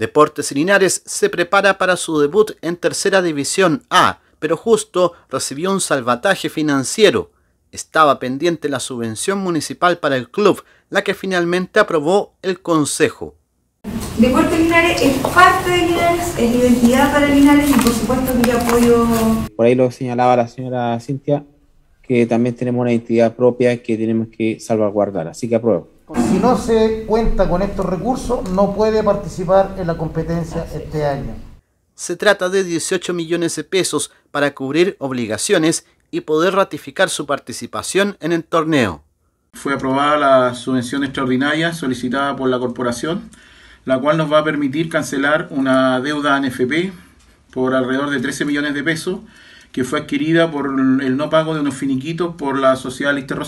Deportes Linares se prepara para su debut en Tercera División A, pero justo recibió un salvataje financiero. Estaba pendiente la subvención municipal para el club, la que finalmente aprobó el Consejo. Deportes Linares es parte de Linares, es identidad para Linares y por supuesto que yo apoyo... Por ahí lo señalaba la señora Cintia, que también tenemos una identidad propia que tenemos que salvaguardar, así que apruebo. Si no se cuenta con estos recursos, no puede participar en la competencia este año. Se trata de 18 millones de pesos para cubrir obligaciones y poder ratificar su participación en el torneo. Fue aprobada la subvención extraordinaria solicitada por la corporación, la cual nos va a permitir cancelar una deuda anfp por alrededor de 13 millones de pesos que fue adquirida por el no pago de unos finiquitos por la sociedad Lister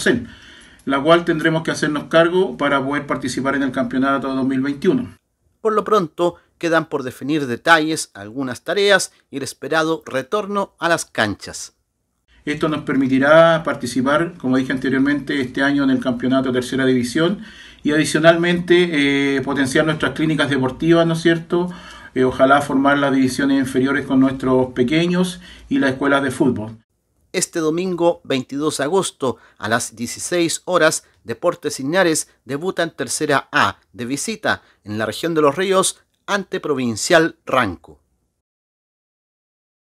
la cual tendremos que hacernos cargo para poder participar en el campeonato 2021. Por lo pronto, quedan por definir detalles, algunas tareas y el esperado retorno a las canchas. Esto nos permitirá participar, como dije anteriormente, este año en el campeonato de tercera división y adicionalmente eh, potenciar nuestras clínicas deportivas, ¿no es cierto? Eh, ojalá formar las divisiones inferiores con nuestros pequeños y las escuelas de fútbol este domingo 22 de agosto a las 16 horas, Deportes Iñares debuta en Tercera A de visita en la región de los Ríos ante Provincial Ranco.